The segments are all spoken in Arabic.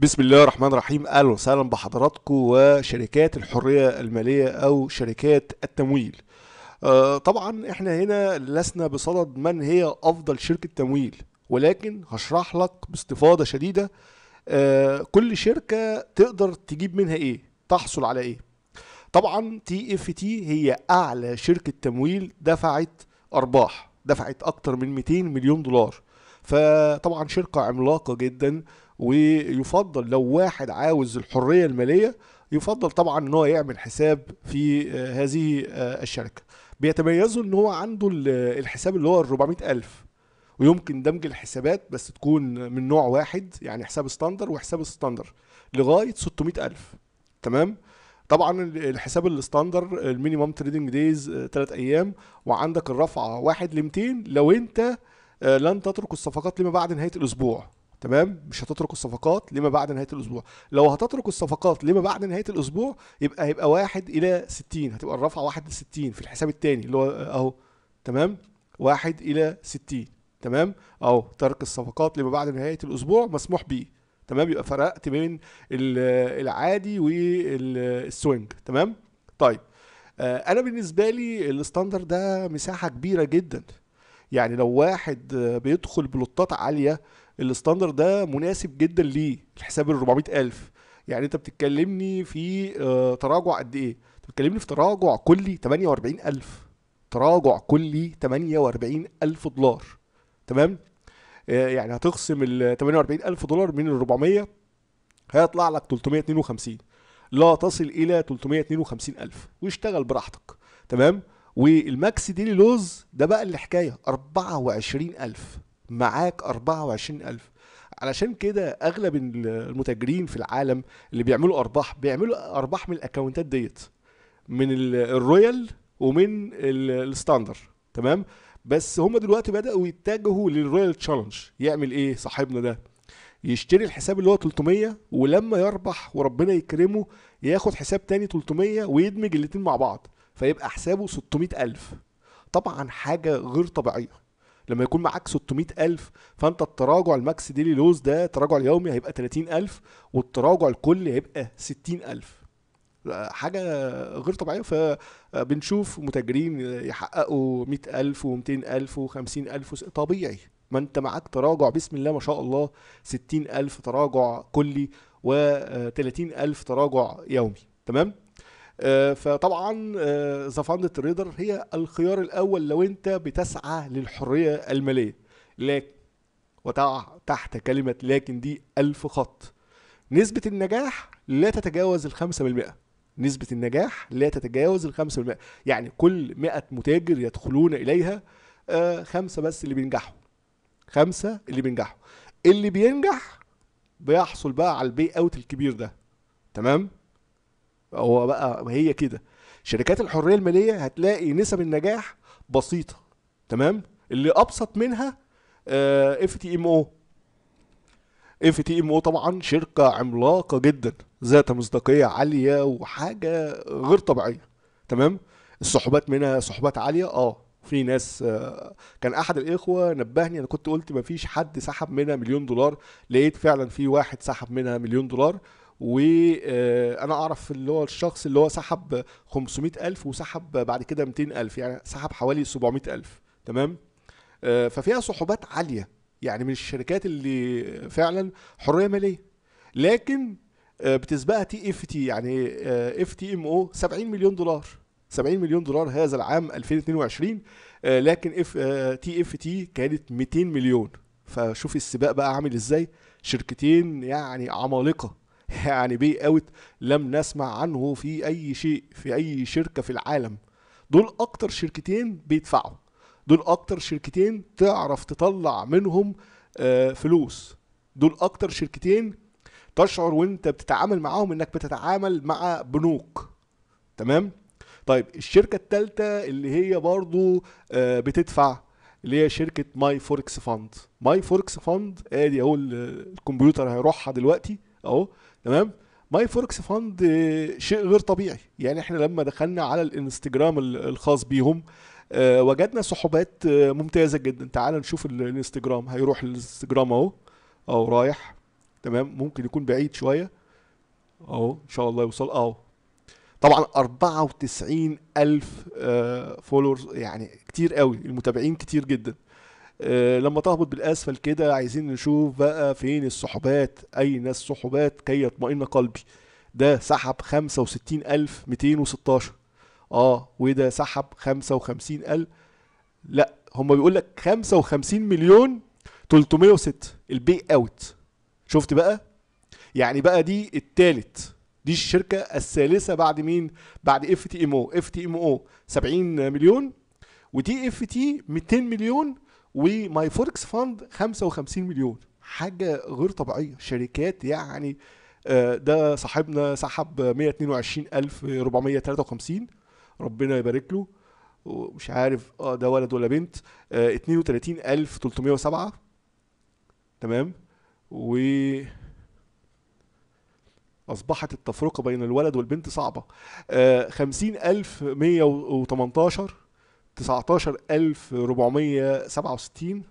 بسم الله الرحمن الرحيم اهلا وسهلا بحضراتكم وشركات الحريه الماليه او شركات التمويل آه، طبعا احنا هنا لسنا بصدد من هي افضل شركه تمويل ولكن هشرح لك باستفاضه شديده آه، كل شركه تقدر تجيب منها ايه تحصل على ايه طبعا تي اف تي هي اعلى شركه تمويل دفعت ارباح دفعت اكتر من 200 مليون دولار فطبعا شركه عملاقه جدا ويفضل لو واحد عاوز الحرية المالية يفضل طبعا ان هو يعمل حساب في آه، هذه آه، الشركة بيتميزوا ان هو عنده الحساب اللي هو ال 400000 ويمكن دمج الحسابات بس تكون من نوع واحد يعني حساب ستاندر وحساب ستاندر لغايه 600000 تمام طبعا الحساب الستاندر المينيمم تريدنج دايز ثلاث آه، ايام وعندك الرفعه واحد ل 200 لو انت لن تترك الصفقات لما بعد نهايه الاسبوع تمام مش هتترك الصفقات لما بعد نهايه الاسبوع لو هتترك الصفقات لما بعد نهايه الاسبوع يبقى هيبقى واحد الى 60 هتبقى الرفعه واحد ل 60 في الحساب الثاني اللي هو اهو تمام واحد الى 60 تمام اهو ترك الصفقات لما بعد نهايه الاسبوع مسموح بيه تمام يبقى فرقت بين العادي والسوينج تمام طيب آه، انا بالنسبه لي الاستاندر ده مساحه كبيره جدا يعني لو واحد بيدخل بلوتات عاليه الاستاندر ده مناسب جدا ليه الحساب ال 400000 يعني انت بتتكلمني في آه، تراجع قد ايه انت بتتكلمني في تراجع كلي 48000 تراجع كلي 48000 دولار تمام آه، يعني هتخصم ال 48000 دولار من ال 400 هيطلع لك 352 لا تصل الى 352000 واشتغل براحتك تمام والماكس ديلي لوز ده بقى اللي حكايه 24000 معاك 24000 علشان كده اغلب المتاجرين في العالم اللي بيعملوا ارباح بيعملوا ارباح من الاكونتات ديت من الرويال ومن الستاندر تمام بس هم دلوقتي بداوا يتجهوا للرويال تشالنج يعمل ايه صاحبنا ده يشتري الحساب اللي هو 300 ولما يربح وربنا يكرمه ياخد حساب تاني 300 ويدمج الاتنين مع بعض فيبقى حسابه 600000 طبعا حاجه غير طبيعيه لما يكون معاك 600000 فانت التراجع الماكس ديلي لوز ده التراجع اليومي هيبقى 30000 والتراجع الكلي هيبقى 60000 حاجة غير طبيعية فبنشوف آه، متاجرين يحققوا 100000 و200000 و50000 طبيعي ما انت معاك تراجع بسم الله ما شاء الله 60000 تراجع كلي و30000 آه، تراجع يومي تمام؟ آه، فطبعا ذا فاند تريدر هي الخيار الأول لو أنت بتسعى للحرية المالية لكن وتع تحت كلمة لكن دي ألف خط نسبة النجاح لا تتجاوز الخمسة بالمئة نسبة النجاح لا تتجاوز الخمسة بالمئة يعني كل مئة متاجر يدخلون إليها آه، خمسة بس اللي بينجحوا خمسة اللي بينجحوا اللي بينجح بيحصل بقى على البي اوت الكبير ده تمام هو بقى هي كده شركات الحريه الماليه هتلاقي نسب النجاح بسيطه تمام اللي ابسط منها اف تي ام او اف تي ام او طبعا شركه عملاقه جدا ذات مصداقيه عاليه وحاجه غير طبيعيه تمام الصحبات منها صحبات عاليه اه في ناس آه، كان احد الاخوه نبهني انا كنت قلت مفيش حد سحب منها مليون دولار لقيت فعلا في واحد سحب منها مليون دولار وانا آه، اعرف اللي هو الشخص اللي هو سحب 500000 وسحب بعد كده 200000 يعني سحب حوالي 700000 تمام آه، ففيها سحوبات عاليه يعني من الشركات اللي فعلا حريه ماليه لكن آه، بتسبقها تي اف تي يعني اف تي ام او 70 مليون دولار 70 مليون دولار هذا العام 2022 لكن اف تي اف تي كانت 200 مليون فشوف السباق بقى عامل ازاي شركتين يعني عمالقه يعني بي اوت لم نسمع عنه في اي شيء في اي شركه في العالم دول اكتر شركتين بيدفعوا دول اكتر شركتين تعرف تطلع منهم آه، فلوس دول اكتر شركتين تشعر وانت بتتعامل معاهم انك بتتعامل مع بنوك تمام طيب الشركة الثالثة اللي هي برضو آه، بتدفع اللي هي شركة ماي فوركس فاند ماي فوركس فاند ادي آه، اهو الكمبيوتر هيروحها دلوقتي اهو تمام ماي فوركس فاند شيء غير طبيعي يعني احنا لما دخلنا على الانستجرام الخاص بيهم آه، وجدنا سحوبات آه، ممتازه جدا تعال نشوف الانستجرام هيروح الانستجرام اهو اهو رايح تمام ممكن يكون بعيد شويه اهو ان شاء الله يوصل اهو طبعا 94 الف فولورز آه، يعني كتير قوي المتابعين كتير جدا آه، لما تهبط بالاسفل كده عايزين نشوف بقى فين السحبات اين السحبات كي يطمئن قلبي ده سحب 65216 اه وده سحب 55000 لا هما بيقول لك 55 مليون 306 البي اوت شفت بقى يعني بقى دي التالت دي الشركه الثالثه بعد مين بعد اف تي ام او اف تي ام او 70 مليون ودي اف تي 200 مليون وماي فوركس فاند 55 مليون حاجه غير طبيعيه شركات يعني آه، ده صاحبنا سحب 122453 ربنا يبارك له ومش عارف اه ده ولد ولا بنت آه 32307 تمام و أصبحت التفرقة بين الولد والبنت صعبة آه 50118 19467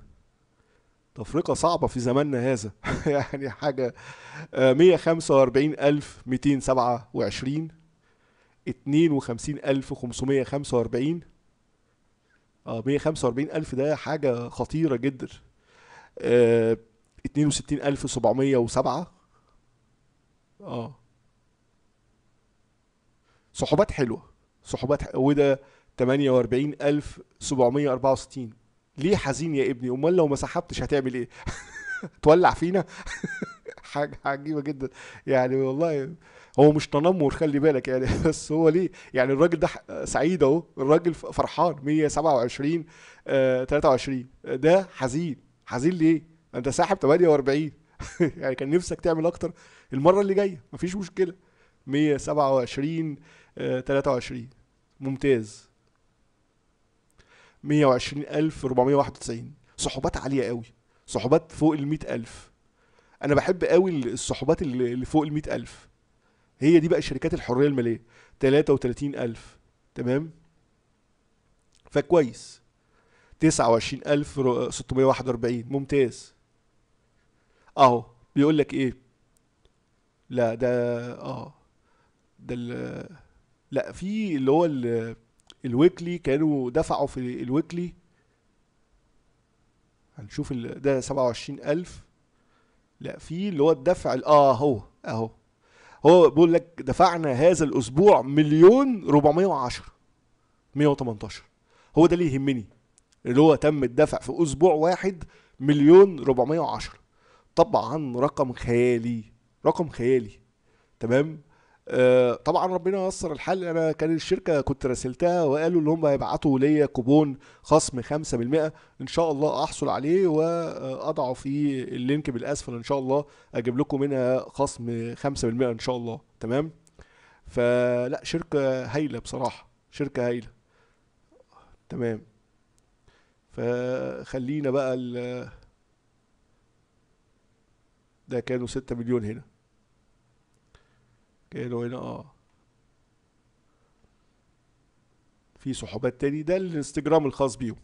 تفرقة صعبة في زماننا هذا يعني حاجة 145227 52545 اه 145000 آه، ده حاجة خطيرة جدا آه 62707 اه صحوبات حلوة صحوبات وده 48764 ليه حزين يا ابني امال لو ما سحبتش هتعمل ايه تولع فينا حاجه عجيبه جدا يعني والله هو مش تنمر خلي بالك يعني بس هو ليه يعني الراجل ده سعيد اهو الراجل فرحان 127 23 آه، ده حزين حزين ليه انت ساحب 48 يعني كان نفسك تعمل اكتر المره اللي جايه مفيش مشكله 127 23 آه، ممتاز 120491 صحوبات عاليه قوي صحوبات فوق ال 100000 انا بحب قوي الصحوبات اللي فوق ال 100000 هي دي بقى شركات الحريه الماليه 33000 تمام فكويس 29641 ممتاز اهو بيقول لك ايه لا ده اه ده لا في اللي هو اللي الويكلي كانوا دفعوا في الويكلي هنشوف ده 27000 لا في اللي هو الدفع اه هو اهو هو بيقول لك دفعنا هذا الاسبوع مليون 410 118 هو ده اللي يهمني اللي هو تم الدفع في اسبوع واحد مليون 410 طبعا رقم خيالي رقم خيالي تمام آه، طبعا ربنا يسر الحل انا كان الشركه كنت راسلتها وقالوا ان هم هيبعتوا ليا كوبون خصم 5% ان شاء الله احصل عليه واضعه في اللينك بالاسفل ان شاء الله اجيب لكم منها خصم 5% ان شاء الله تمام فلا شركه هايله بصراحه شركه هايله تمام فخلينا بقى ده كانوا 6 مليون هنا ايه هنا اه في سحوبات تاني ده الانستجرام الخاص بيهم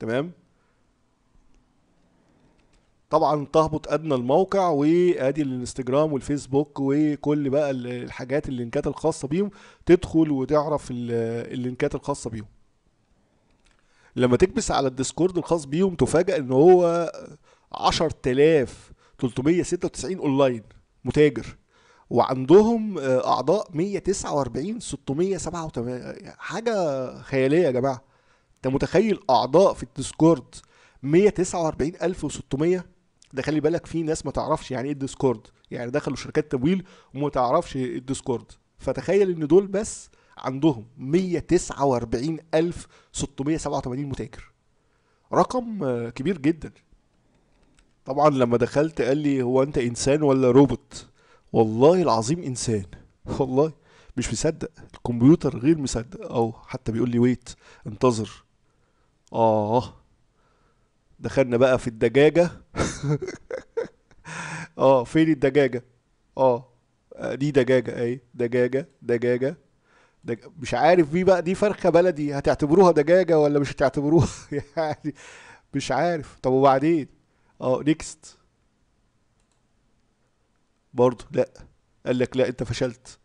تمام طبعا تهبط ادنى الموقع وادي الانستجرام والفيسبوك وكل بقى الحاجات اللينكات الخاصه بيهم تدخل وتعرف اللينكات الخاصه بيهم لما تكبس على الديسكورد الخاص بيهم تفاجئ ان هو 10396 اونلاين متاجر وعندهم آه، اعضاء 149 687 حاجه خياليه يا جماعه انت متخيل اعضاء في الديسكورد 149600 ده خلي بالك في ناس ما تعرفش يعني ايه الديسكورد يعني دخلوا شركات تمويل وما تعرفش الديسكورد فتخيل ان دول بس عندهم 149687 متاجر رقم آه، كبير جدا طبعا لما دخلت قال لي هو انت انسان ولا روبوت والله العظيم انسان والله مش مصدق الكمبيوتر غير مصدق او حتى بيقول لي ويت انتظر اه دخلنا بقى في الدجاجة اه فين الدجاجة اه دي دجاجة اي دجاجة دجاجة دج... مش عارف دي بقى دي فرخة بلدي هتعتبروها دجاجة ولا مش هتعتبروها يعني مش عارف طب وبعدين اه نيكست برضه لا قال لك لا انت فشلت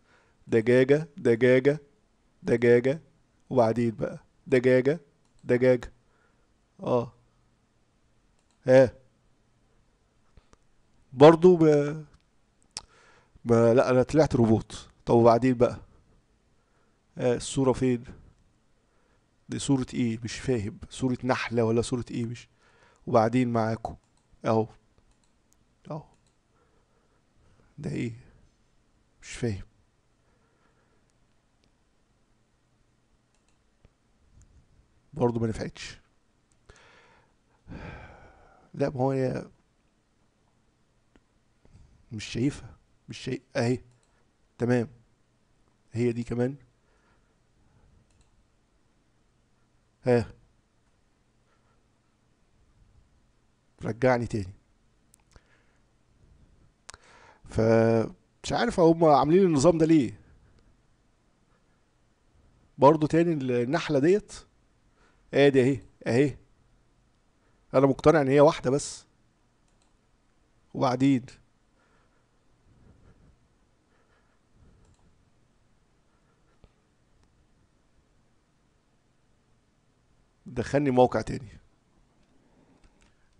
دجاجة دجاجة دجاجة وبعدين بقى دجاجة دجاجة اه ها برضه ب... ب... لا انا طلعت روبوت طب وبعدين بقى آه الصورة فين دي صورة ايه مش فاهم صورة نحلة ولا صورة ايه مش وبعدين معاكم اهو ده ايه مش فاهم برضه ما نفعتش لا ما هو مش شايفها مش شايف اهي تمام هي دي كمان ها رجعني تاني فمش عارف هم عاملين النظام ده ليه برضو تاني النحلة ديت ادي آه، اهي اهي انا مقتنع ان هي واحدة بس وبعدين دخلني موقع تاني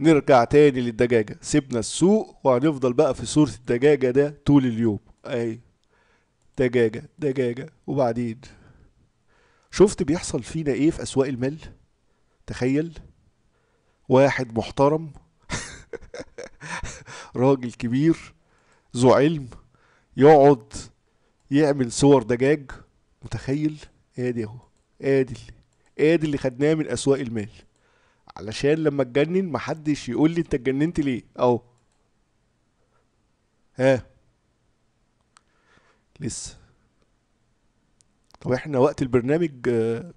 نرجع تاني للدجاجة سيبنا السوق وهنفضل بقى في صورة الدجاجة ده طول اليوم اي دجاجة دجاجة وبعدين شفت بيحصل فينا ايه في اسواق المال تخيل واحد محترم راجل كبير ذو علم يقعد يعمل صور دجاج متخيل ادي اهو ادي ادي اللي خدناه من اسواق المال علشان لما اتجنن محدش يقول لي انت اتجننت ليه اهو ها لسه طب احنا وقت البرنامج آه،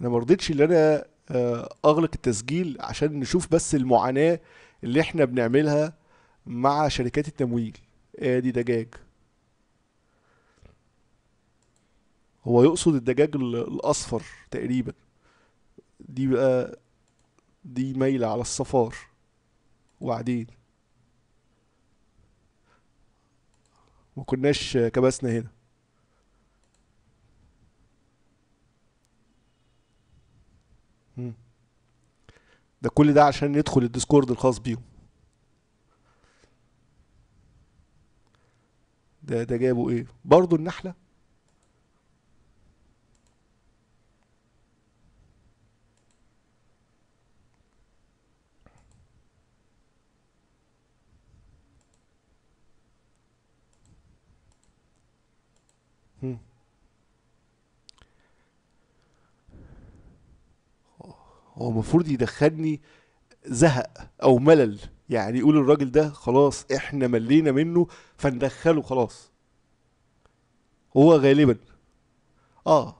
انا ما رضيتش ان انا آه، اغلق التسجيل عشان نشوف بس المعاناة اللي احنا بنعملها مع شركات التمويل ادي دجاج هو يقصد الدجاج الاصفر تقريبا دي بقى دي مايلة على الصفار وبعدين ما كناش كبسنا هنا ده كل ده عشان ندخل الديسكورد الخاص بيهم ده ده جابوا ايه برضو النحله هو المفروض يدخلني زهق او ملل يعني يقول الراجل ده خلاص احنا ملينا منه فندخله خلاص هو غالبا اه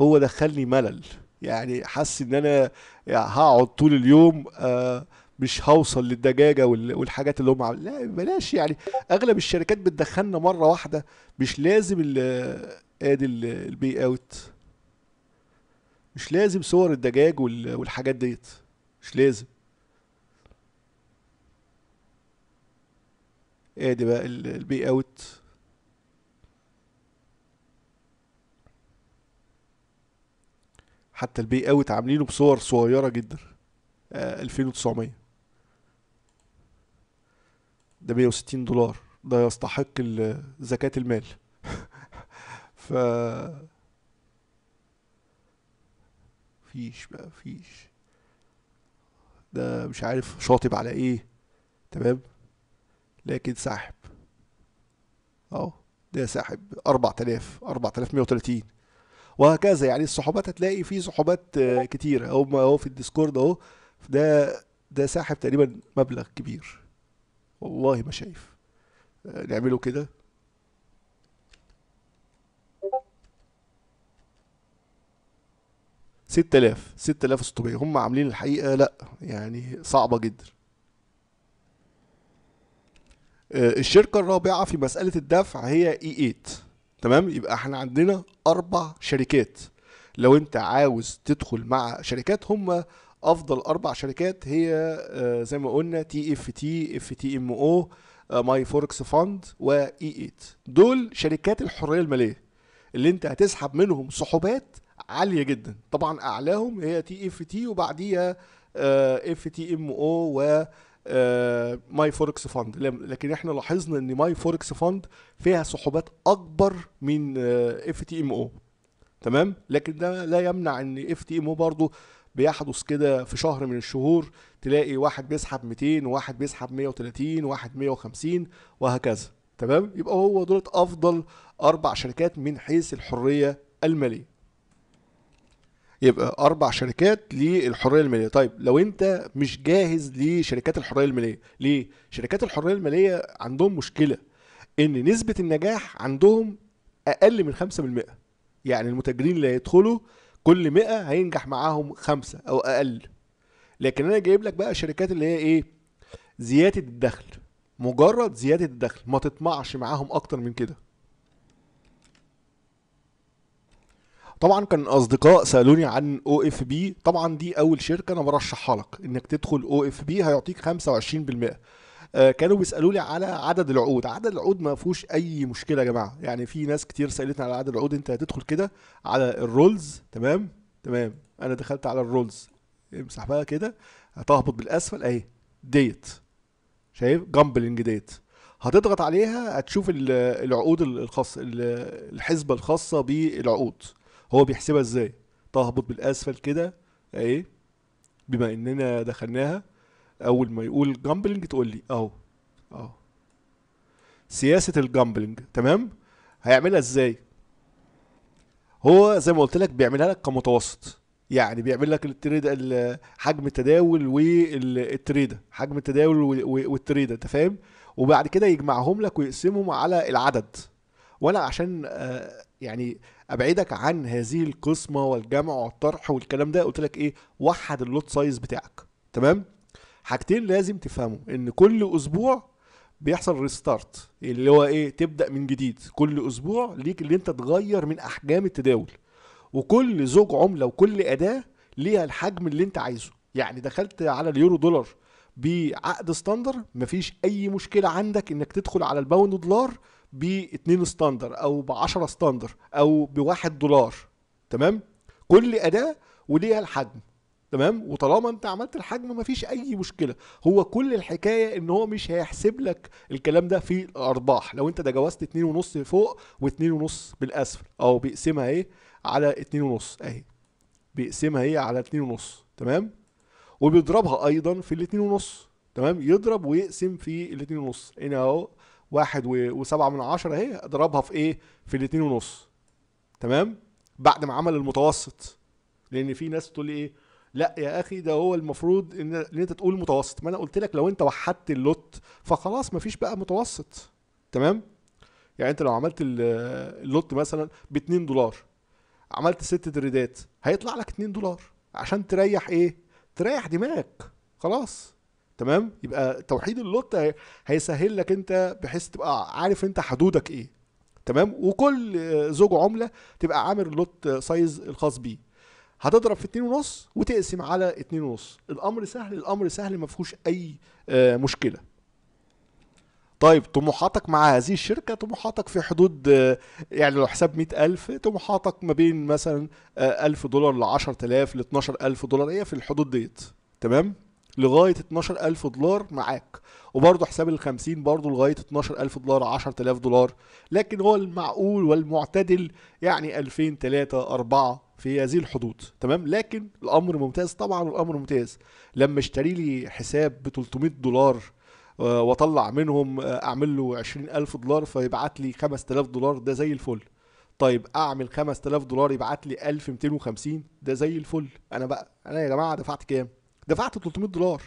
هو دخلني ملل يعني حس ان انا يعني هقعد طول اليوم آه مش هوصل للدجاجه والحاجات اللي هم عم... لا بلاش يعني اغلب الشركات بتدخلنا مره واحده مش لازم آه، ادي البي اوت مش لازم صور الدجاج والحاجات ديت مش لازم ادي بقى البي اوت حتى البي اوت عاملينه بصور صغيره جدا آه 2900 ده 160 دولار ده يستحق زكاه المال ف مفيش مفيش ده مش عارف شاطب على ايه تمام لكن ساحب اهو ده ساحب 4000 4130 وهكذا يعني الصحوبات هتلاقي في صحوبات آه، كتيرة اهو اهو في الديسكورد اهو ده ده ساحب تقريبا مبلغ كبير والله ما شايف آه، نعمله كده 6000 6600 هم عاملين الحقيقه لا يعني صعبه جدا آه، الشركه الرابعه في مساله الدفع هي اي 8 تمام يبقى احنا عندنا اربع شركات لو انت عاوز تدخل مع شركات هم افضل اربع شركات هي آه، زي ما قلنا تي اف تي اف تي ام او آه، ماي فوركس فاند واي 8 دول شركات الحريه الماليه اللي انت هتسحب منهم سحوبات عاليه جدا طبعا اعلاهم هي تي اف تي وبعديها اف تي ام او و ماي فوركس فاند لكن احنا لاحظنا ان ماي فوركس فاند فيها سحوبات اكبر من اف تي ام او تمام لكن ده لا يمنع ان اف تي ام او برضه بيحدث كده في شهر من الشهور تلاقي واحد بيسحب 200 وواحد بيسحب 130 وواحد 150 وهكذا تمام يبقى هو دولت افضل اربع شركات من حيث الحريه الماليه يبقى اربع شركات للحريه الماليه طيب لو انت مش جاهز لشركات الحريه الماليه ليه شركات الحريه الماليه عندهم مشكله ان نسبه النجاح عندهم اقل من 5% يعني المتاجرين اللي هيدخلوا كل 100 هينجح معاهم خمسة او اقل لكن انا جايب لك بقى شركات اللي هي ايه زياده الدخل مجرد زياده الدخل ما تطمعش معاهم اكتر من كده طبعا كان اصدقاء سالوني عن او اف بي طبعا دي اول شركه انا برشحها لك انك تدخل او اف بي هيعطيك 25% آه، كانوا بيسالوا لي على عدد العقود عدد العقود ما فيهوش اي مشكله يا جماعه يعني في ناس كتير سالتني على عدد العقود انت هتدخل كده على الرولز تمام تمام انا دخلت على الرولز امسح بقى كده هتهبط بالاسفل اهي ديت شايف جامبلنج ديت هتضغط عليها هتشوف العقود الخاصه الحسبه الخاصه بالعقود هو بيحسبها ازاي تهبط بالاسفل كده اهي بما اننا دخلناها اول ما يقول جامبلنج تقول لي اهو اهو سياسه الجامبلنج تمام هيعملها ازاي هو زي ما قلت لك بيعملها لك كمتوسط يعني بيعمل لك التريد حجم التداول والتريده حجم التداول والتريده انت فاهم وبعد كده يجمعهم لك ويقسمهم على العدد وانا عشان آه، يعني ابعدك عن هذه القسمه والجمع والطرح والكلام ده قلت لك ايه وحد اللوت سايز بتاعك تمام حاجتين لازم تفهموا ان كل اسبوع بيحصل ريستارت اللي هو ايه تبدا من جديد كل اسبوع ليك اللي انت تغير من احجام التداول وكل زوج عمله وكل اداه ليها الحجم اللي انت عايزه يعني دخلت على اليورو دولار بعقد ستاندر مفيش اي مشكله عندك انك تدخل على الباوند دولار ب 2 ستاندر او ب 10 ستاندر او ب 1 دولار تمام كل اداه وليها الحجم تمام وطالما انت عملت الحجم مفيش اي مشكله هو كل الحكايه ان هو مش هيحسب لك الكلام ده في الارباح لو انت تجاوزت 2.5 فوق و2.5 بالاسفل او بيقسمها ايه على 2.5 اهي بيقسمها ايه على 2.5 تمام وبيضربها ايضا في ال 2.5 تمام يضرب ويقسم في ال 2.5 هنا اهو واحد وسبعة من عشرة اهي اضربها في ايه في الاتنين ونص تمام بعد ما عمل المتوسط لان في ناس تقول لي ايه لا يا اخي ده هو المفروض ان, انت تقول متوسط ما انا قلت لك لو انت وحدت اللوت فخلاص مفيش بقى متوسط تمام يعني انت لو عملت اللوت مثلا ب 2 دولار عملت ست تريدات هيطلع لك 2 دولار عشان تريح ايه تريح دماغك خلاص تمام يبقى توحيد اللوت هيسهل لك انت بحيث تبقى عارف انت حدودك ايه تمام وكل زوج عمله تبقى عامل اللوت سايز الخاص بيه هتضرب في 2.5 ونص وتقسم على 2.5 ونص الامر سهل الامر سهل ما فيهوش اي آه، مشكله طيب طموحاتك مع هذه الشركه طموحاتك في حدود آه، يعني لو حساب 100000 طموحاتك ما بين مثلا 1000 آه، دولار ل 10000 ل 12000 دولار هي في الحدود ديت تمام لغايه 12000 دولار معاك وبرضه حساب ال 50 برضه لغايه 12000 دولار 10000 دولار لكن هو المعقول والمعتدل يعني 2000 3 4 في هذه الحدود تمام لكن الامر ممتاز طبعا الامر ممتاز لما اشتري لي حساب ب 300 دولار آه، واطلع منهم آه، اعمل له 20000 دولار فيبعت لي 5000 دولار ده زي الفل طيب اعمل 5000 دولار يبعت لي 1250 ده زي الفل انا بقى انا يا جماعه دفعت كام دفعت 300 دولار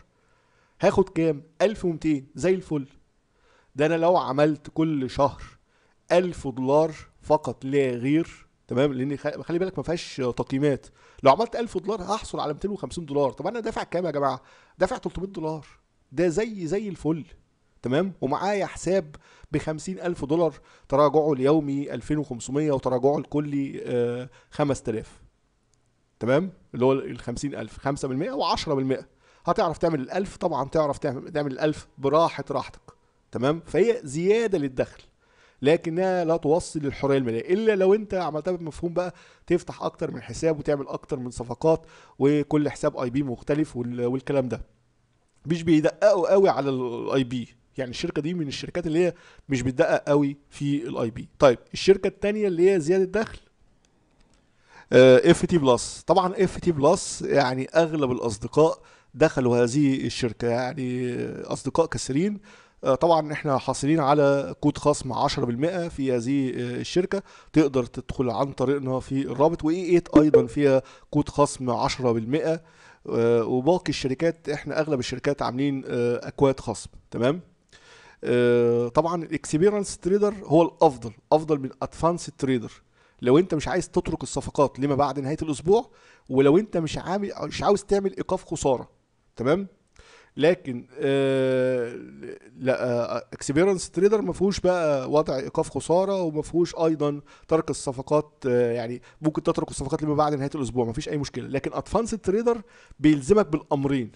هاخد كام 1200 زي الفل ده انا لو عملت كل شهر 1000 دولار فقط لا غير تمام لان خلي بالك ما فيهاش تقييمات لو عملت 1000 دولار هحصل على 250 دولار طب انا دافع كام يا جماعه دافع 300 دولار ده زي زي الفل تمام ومعايا حساب ب 50000 دولار تراجعه اليومي 2500 وتراجعه الكلي 5000 آه، تمام اللي هو ال 50000 5% و10% هتعرف تعمل ال 1000 طبعا تعرف تعمل ال 1000 براحه راحتك تمام فهي زياده للدخل لكنها لا توصل للحريه الماليه الا لو انت عملتها بمفهوم بقى تفتح اكتر من حساب وتعمل اكتر من صفقات وكل حساب اي بي مختلف والكلام ده مش بيدققوا قوي على الاي بي يعني الشركه دي من الشركات اللي هي مش بتدقق قوي في الاي بي طيب الشركه الثانيه اللي هي زياده دخل اف تي بلس طبعا اف تي بلس يعني اغلب الاصدقاء دخلوا هذه الشركه يعني اصدقاء كثيرين آه، طبعا احنا حاصلين على كود خصم 10% في هذه آه، الشركه تقدر تدخل عن طريقنا في الرابط واي 8 ايضا فيها كود خصم 10% آه، وباقي الشركات احنا اغلب الشركات عاملين اكواد خصم تمام طبعا الاكسبيرنس تريدر هو الافضل افضل من ادفانس تريدر لو انت مش عايز تترك الصفقات لما بعد نهايه الاسبوع ولو انت مش عامل مش عاوز تعمل ايقاف خساره تمام لكن آه لا اكسبيرنس آه، تريدر ما فيهوش بقى وضع ايقاف خساره وما فيهوش ايضا ترك الصفقات آه يعني ممكن تترك الصفقات لما بعد نهايه الاسبوع ما فيش اي مشكله لكن ادفانس تريدر بيلزمك بالامرين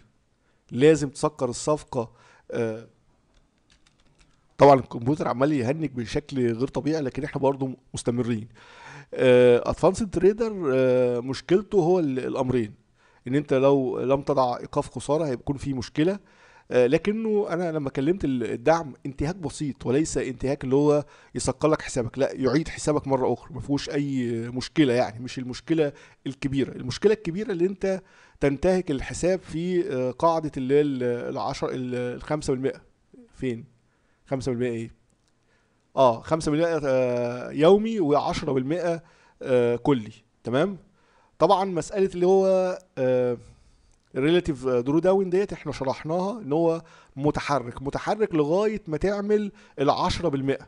لازم تسكر الصفقه آه طبعا الكمبيوتر عمال يهنج بشكل غير طبيعي لكن احنا برضه مستمرين ادفانسد آه، آه، تريدر مشكلته هو الامرين ان انت لو لم تضع ايقاف خساره هيكون في مشكله آه، لكنه انا لما كلمت الدعم انتهاك بسيط وليس انتهاك اللي هو يسكر لك حسابك لا يعيد حسابك مره اخرى ما فيهوش اي مشكله يعني مش المشكله الكبيره المشكله الكبيره اللي انت تنتهك الحساب في قاعده اللي هي ال 10 ال 5% فين 5% ايه اه 5 مليون آه، يومي و10% آه، كلي تمام طبعا مساله اللي هو الريلاتيف درو داون ديت احنا شرحناها ان هو متحرك متحرك لغايه ما تعمل ال 10%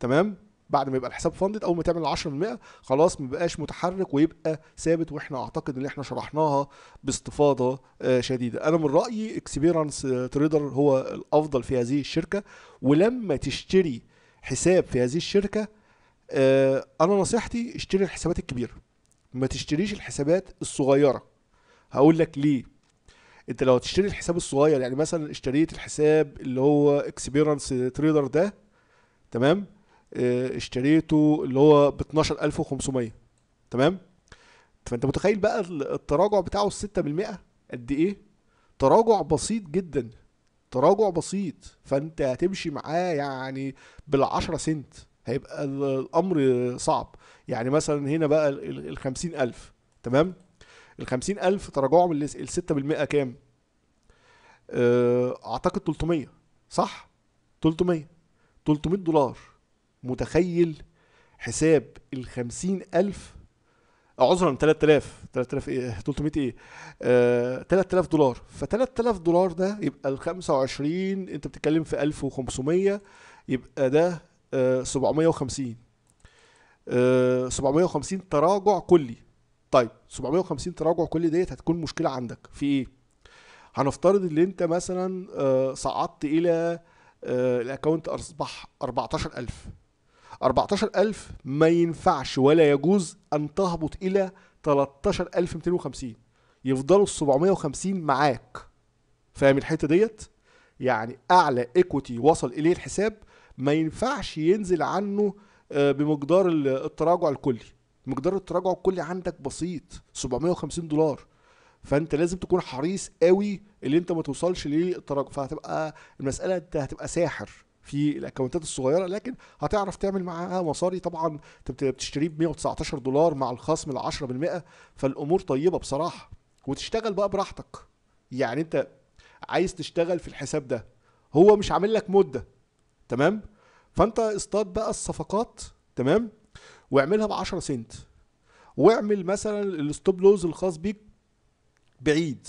تمام بعد ما يبقى الحساب فاندد اول ما تعمل 10% خلاص ما بقاش متحرك ويبقى ثابت واحنا اعتقد ان احنا شرحناها باستفاضه آه، شديده انا من رايي اكسبيرانس تريدر هو الافضل في هذه الشركه ولما تشتري حساب في هذه الشركه آه، انا نصيحتي اشتري الحسابات الكبيره ما تشتريش الحسابات الصغيره هقول لك ليه انت لو هتشتري الحساب الصغير يعني مثلا اشتريت الحساب اللي هو اكسبيرنس تريدر ده تمام آه، اشتريته اللي هو ب 12500 تمام فانت متخيل بقى التراجع بتاعه 6% قد ايه تراجع بسيط جدا تراجع بسيط فانت هتمشي معاه يعني بالعشرة سنت هيبقى الامر صعب يعني مثلا هنا بقى الخمسين الف تمام الخمسين الف تراجعهم الستة بالمئة كام آه، اعتقد 300 صح 300 300 دولار متخيل حساب الخمسين ألف عذرا 3000 3000 ايه 300 ايه آه 3000 دولار ف 3000 دولار ده يبقى ال 25 انت بتتكلم في 1500 يبقى ده آه 750 آه 750 تراجع كلي طيب 750 تراجع كلي ديت هتكون مشكله عندك في ايه هنفترض ان انت مثلا آه صعدت الى آه الاكونت اصبح 14000 14000 ما ينفعش ولا يجوز ان تهبط الى 13250 يفضلوا ال 750 معاك فاهم الحته ديت يعني اعلى ايكوتي وصل اليه الحساب ما ينفعش ينزل عنه آه، بمقدار التراجع الكلي مقدار التراجع الكلي عندك بسيط 750 دولار فانت لازم تكون حريص قوي اللي انت ما توصلش للتراجع فهتبقى المساله انت هتبقى ساحر في الاكونتات الصغيره لكن هتعرف تعمل معاها مصاري طبعا انت بتشتريه ب 119 دولار مع الخصم ال 10% فالامور طيبه بصراحه وتشتغل بقى براحتك يعني انت عايز تشتغل في الحساب ده هو مش عامل لك مده تمام فانت اصطاد بقى الصفقات تمام واعملها ب 10 سنت واعمل مثلا الستوب لوز الخاص بيك بعيد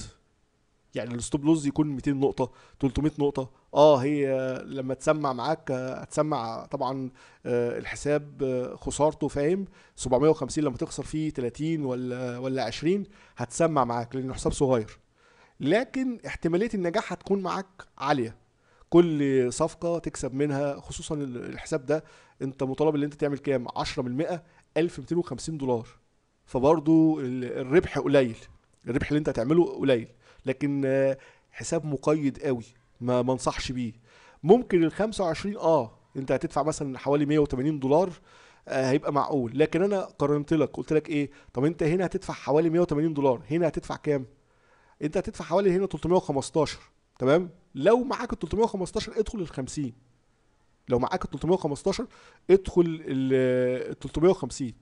يعني الستوب لوز يكون 200 نقطه 300 نقطه اه هي لما تسمع معاك هتسمع طبعا آه، الحساب آه، خسارته فاهم 750 لما تخسر فيه 30 ولا ولا 20 هتسمع معاك لانه حساب صغير لكن احتماليه النجاح هتكون معاك عاليه كل صفقة تكسب منها خصوصا الحساب ده انت مطالب ان انت تعمل كام 10 1250 دولار فبرضه الربح قليل الربح اللي انت هتعمله قليل لكن آه، حساب مقيد قوي ما منصحش بيه ممكن ال 25 اه انت هتدفع مثلا حوالي 180 دولار آه، هيبقى معقول لكن انا قارنت لك قلت لك ايه طب انت هنا هتدفع حوالي 180 دولار هنا هتدفع كام انت هتدفع حوالي هنا 315 تمام لو معاك ال 315 ادخل ال 50 لو معاك ال 315 ادخل ال 350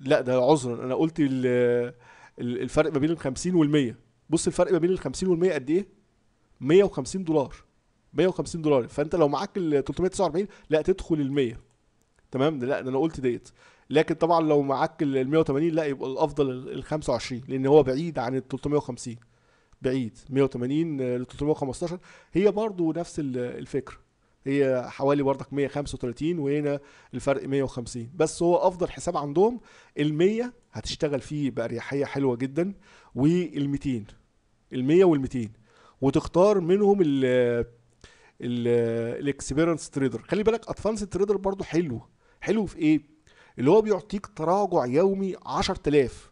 لا ده عذرا انا قلت ال الفرق ما بين ال 50 وال 100 بص الفرق ما بين ال 50 وال 100 قد ايه 150 دولار 150 دولار فانت لو معاك ال 349 لا تدخل ال 100 تمام لا ده انا قلت ديت لكن طبعا لو معاك ال 180 لا يبقى الافضل ال 25 لان هو بعيد عن ال 350 بعيد 180 ل 315 هي برضه نفس الفكره هي حوالي برضك 135 وهنا الفرق 150 بس هو افضل حساب عندهم ال 100 هتشتغل فيه باريحيه حلوه جدا وال200 ال100 وال200 وتختار منهم ال الاكسبيرنس تريدر خلي بالك ادفانس تريدر برضو حلو حلو في ايه اللي هو بيعطيك تراجع يومي 10000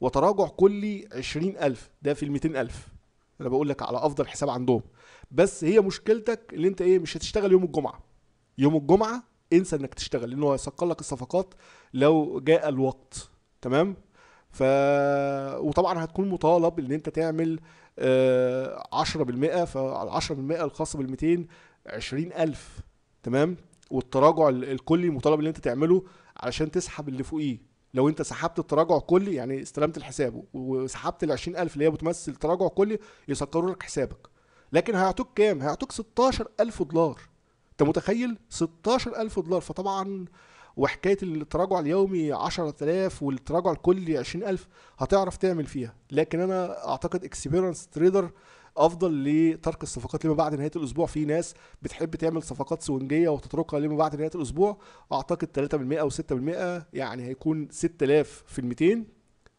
وتراجع كلي 20000 ده في ال 200000 انا بقول لك على افضل حساب عندهم بس هي مشكلتك ان انت ايه مش هتشتغل يوم الجمعه يوم الجمعه انسى انك تشتغل لانه هيسكر لك الصفقات لو جاء الوقت تمام ف وطبعا هتكون مطالب ان انت تعمل 10% فال 10% الخاصه بال 200 20000 تمام والتراجع الكلي مطالب ان انت تعمله علشان تسحب اللي فوقيه لو انت سحبت التراجع كلي يعني استلمت الحساب وسحبت ال 20000 اللي هي بتمثل تراجع كلي يسكروا لك حسابك لكن هيعطوك كام؟ هيعطوك 16000 دولار انت متخيل 16000 دولار فطبعا وحكايه التراجع اليومي 10000 والتراجع الكلي 20000 هتعرف تعمل فيها لكن انا اعتقد اكسبيرنس تريدر افضل لترك الصفقات لما بعد نهايه الاسبوع في ناس بتحب تعمل صفقات سونجيه وتتركها لما بعد نهايه الاسبوع اعتقد 3% او 6% يعني هيكون 6000 في ال 200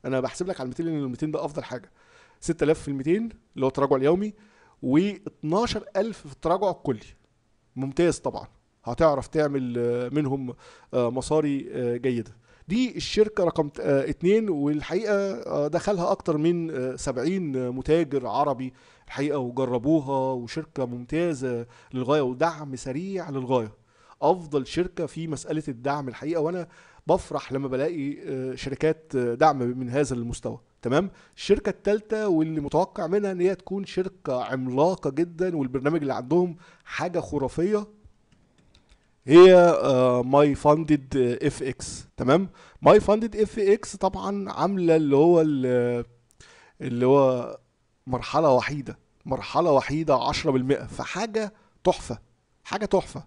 انا بحسب لك على ال 200 لان ال 200 ده افضل حاجه 6000 في ال 200 اللي هو التراجع اليومي و12000 في التراجع الكلي ممتاز طبعا هتعرف تعمل آه، منهم آه، مصاري آه، جيده دي الشركه رقم اتنين والحقيقه دخلها اكتر من سبعين متاجر عربي الحقيقه وجربوها وشركه ممتازه للغايه ودعم سريع للغايه افضل شركه في مساله الدعم الحقيقه وانا بفرح لما بلاقي شركات دعم من هذا المستوى تمام الشركة الثالثة واللي متوقع منها ان هي تكون شركة عملاقة جدا والبرنامج اللي عندهم حاجة خرافية هي ماي فاندد اف اكس تمام ماي فاندد اف اكس طبعا عامله اللي هو اللي هو مرحله وحيده مرحله وحيده 10% فحاجه تحفه حاجه تحفه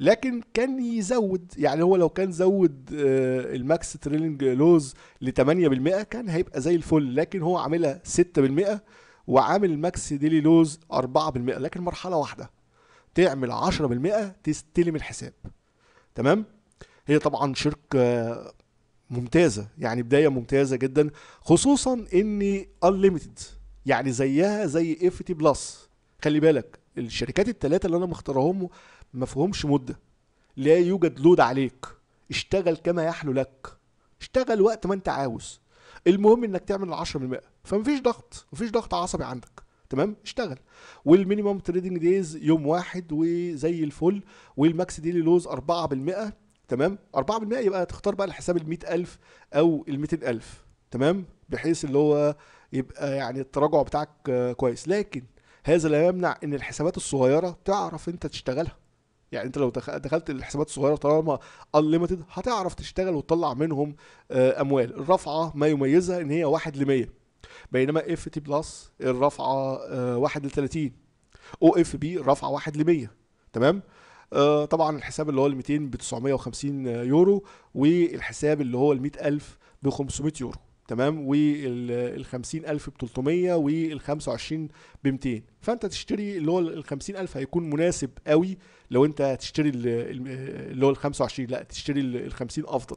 لكن كان يزود يعني هو لو كان زود آه، الماكس تريلنج لوز ل 8% كان هيبقى زي الفل لكن هو عاملها 6% وعامل الماكس ديلي لوز 4% لكن مرحله واحده تعمل 10% تستلم الحساب تمام هي طبعا شركه ممتازه يعني بدايه ممتازه جدا خصوصا اني انليمتد يعني زيها زي اف تي بلس خلي بالك الشركات الثلاثه اللي انا مختارهم ما فيهمش مده لا يوجد لود عليك اشتغل كما يحلو لك اشتغل وقت ما انت عاوز المهم انك تعمل 10% فمفيش ضغط مفيش ضغط عصبي عندك تمام اشتغل والمينيمم تريدنج دايز يوم واحد وزي الفل والماكس ديلي لوز 4% تمام 4% يبقى تختار بقى الحساب ال 100000 او ال 200000 تمام بحيث اللي هو يبقى يعني التراجع بتاعك كويس لكن هذا لا يمنع ان الحسابات الصغيره تعرف انت تشتغلها يعني انت لو دخلت الحسابات الصغيره طالما انليمتد هتعرف تشتغل وتطلع منهم آه، اموال الرافعه ما يميزها ان هي 1 ل 100 بينما اف تي بلس الرافعه 1 آه، ل 30 او اف بي الرافعه 1 ل 100 تمام آه، طبعا الحساب اللي هو ال 200 ب 950 يورو والحساب اللي هو ال 100000 ب 500 يورو تمام وال 50000 ب 300 وال 25 ب 200 فانت تشتري اللي هو ال 50000 هيكون مناسب قوي لو انت هتشتري اللي هو ال 25 لا تشتري ال 50 افضل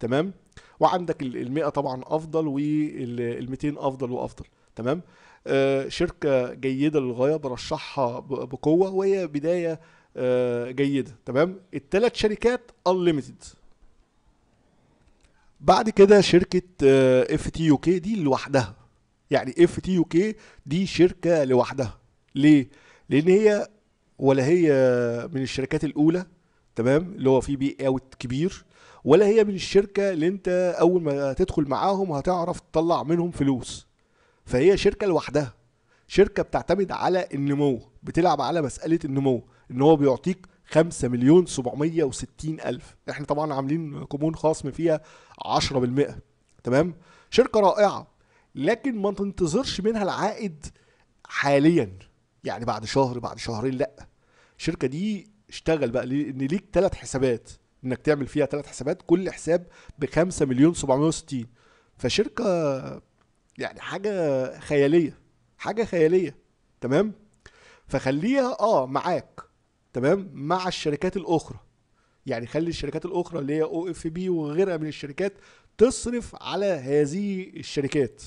تمام وعندك ال 100 طبعا افضل وال 200 افضل وافضل تمام آه شركه جيده للغايه برشحها بقوه وهي بدايه آه جيده تمام الثلاث شركات انليمتد بعد كده شركه اف تي يو كي دي لوحدها يعني اف تي يو كي دي شركه لوحدها ليه لان هي ولا هي من الشركات الاولى تمام اللي هو في بي اوت كبير ولا هي من الشركه اللي انت اول ما تدخل معاهم هتعرف تطلع منهم فلوس فهي شركه لوحدها شركه بتعتمد على النمو بتلعب على مساله النمو ان هو بيعطيك 5 مليون 760 الف احنا طبعا عاملين كومون خصم فيها 10% تمام شركه رائعه لكن ما تنتظرش منها العائد حاليا يعني بعد شهر بعد شهرين لا الشركه دي اشتغل بقى لان ليك ثلاث حسابات انك تعمل فيها ثلاث حسابات كل حساب ب 5 مليون 760 فشركه يعني حاجه خياليه حاجه خياليه تمام فخليها اه معاك تمام مع الشركات الاخرى يعني خلي الشركات الاخرى اللي هي او اف بي وغيرها من الشركات تصرف على هذه الشركات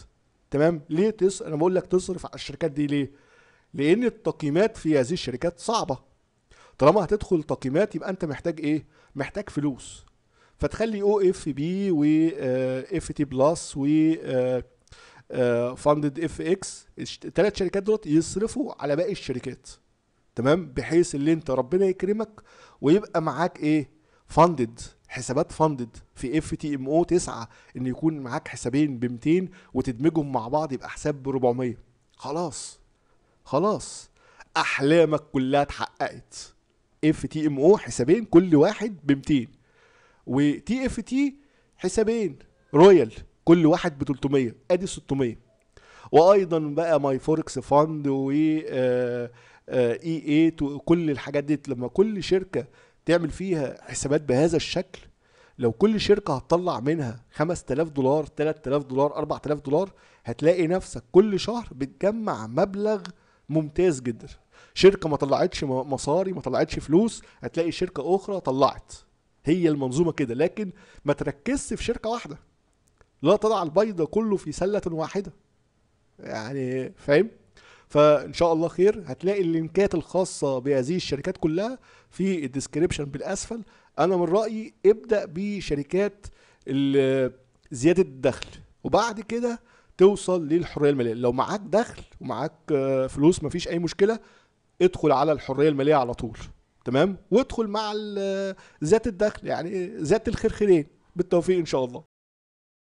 تمام ليه تص انا بقول لك تصرف على الشركات دي ليه لان التقييمات في هذه الشركات صعبه طالما هتدخل تقييمات يبقى انت محتاج ايه محتاج فلوس فتخلي او اف بي و اف تي بلس و فاندد اف اكس الثلاث شركات دول يصرفوا على باقي الشركات تمام بحيث اللي انت ربنا يكرمك ويبقى معاك ايه فاندد حسابات فاندد في اف تي ام او 9 ان يكون معاك حسابين ب 200 وتدمجهم مع بعض يبقى حساب ب 400 خلاص خلاص احلامك كلها اتحققت اف تي ام او حسابين كل واحد ب 200 وتي اف تي حسابين رويال كل واحد ب 300 ادي 600 وايضا بقى ماي فوركس فاند و اي آه، اي آه، e كل الحاجات دي لما كل شركه تعمل فيها حسابات بهذا الشكل لو كل شركة هتطلع منها 5000 دولار 3000 دولار 4000 دولار هتلاقي نفسك كل شهر بتجمع مبلغ ممتاز جدا شركه ما طلعتش مصاري ما طلعتش فلوس هتلاقي شركه اخرى طلعت هي المنظومه كده لكن ما تركزش في شركه واحده لا تضع البيض كله في سله واحده يعني فاهم فان شاء الله خير هتلاقي اللينكات الخاصه بهذه الشركات كلها في الديسكريبشن بالاسفل انا من رايي ابدا بشركات زياده الدخل وبعد كده توصل للحريه الماليه لو معاك دخل ومعاك آه، فلوس مفيش اي مشكله ادخل على الحريه الماليه على طول تمام وادخل مع ذات الدخل يعني ذات الخرخرين بالتوفيق ان شاء الله